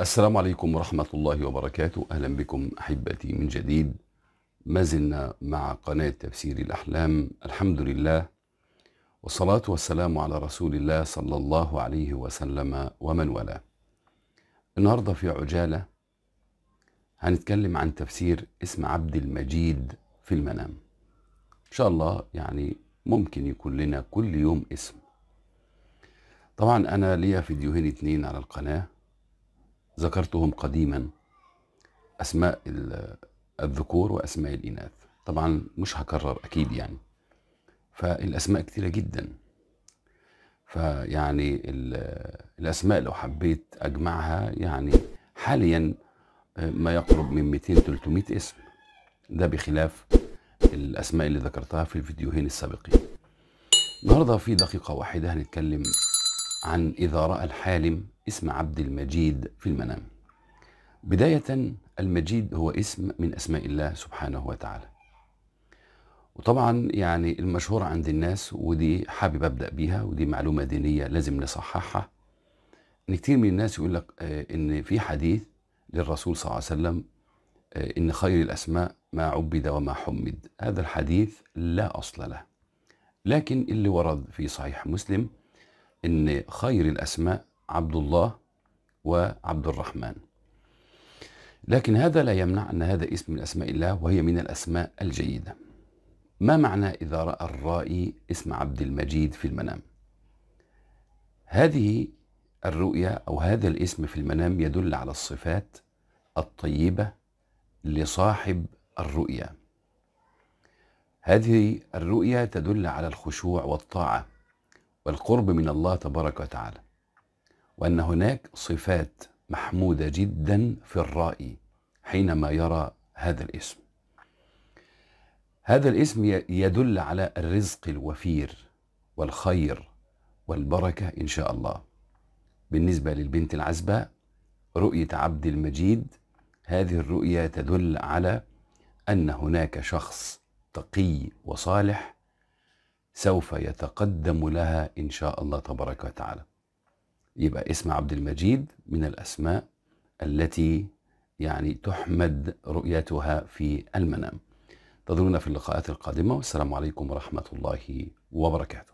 السلام عليكم ورحمة الله وبركاته أهلا بكم أحبتي من جديد ما زلنا مع قناة تفسير الأحلام الحمد لله والصلاة والسلام على رسول الله صلى الله عليه وسلم ومن والاه النهاردة في عجالة هنتكلم عن تفسير اسم عبد المجيد في المنام إن شاء الله يعني ممكن يكون لنا كل يوم اسم طبعا أنا ليا فيديوهين اتنين على القناة ذكرتهم قديما أسماء الذكور وأسماء الإناث طبعا مش هكرر أكيد يعني فالأسماء كتيرة جدا فيعني الأسماء لو حبيت أجمعها يعني حاليا آه، ما يقرب من 200 300 اسم ده بخلاف الأسماء اللي ذكرتها في الفيديوهين السابقين النهارده في دقيقة واحدة هنتكلم عن إذا رأى الحالم اسم عبد المجيد في المنام بداية المجيد هو اسم من أسماء الله سبحانه وتعالى وطبعا يعني المشهور عند الناس ودي حابب أبدأ بيها ودي معلومة دينية لازم نصححها إن كتير من الناس يقول لك آه، إن في حديث للرسول صلى الله عليه وسلم آه، إن خير الأسماء ما عبد وما حمد هذا الحديث لا أصل له لكن اللي ورد في صحيح مسلم ان خير الاسماء عبد الله وعبد الرحمن لكن هذا لا يمنع ان هذا اسم من اسماء الله وهي من الاسماء الجيده ما معنى اذا راى الرائي اسم عبد المجيد في المنام هذه الرؤيه او هذا الاسم في المنام يدل على الصفات الطيبه لصاحب الرؤيه هذه الرؤيه تدل على الخشوع والطاعه والقرب من الله تبارك وتعالى وأن هناك صفات محمودة جدا في الرائي حينما يرى هذا الاسم هذا الاسم يدل على الرزق الوفير والخير والبركة إن شاء الله بالنسبة للبنت العزباء رؤية عبد المجيد هذه الرؤية تدل على أن هناك شخص تقي وصالح سوف يتقدم لها إن شاء الله تبارك وتعالى يبقى اسم عبد المجيد من الأسماء التي يعني تحمد رؤيتها في المنام انتظرونا في اللقاءات القادمة والسلام عليكم ورحمة الله وبركاته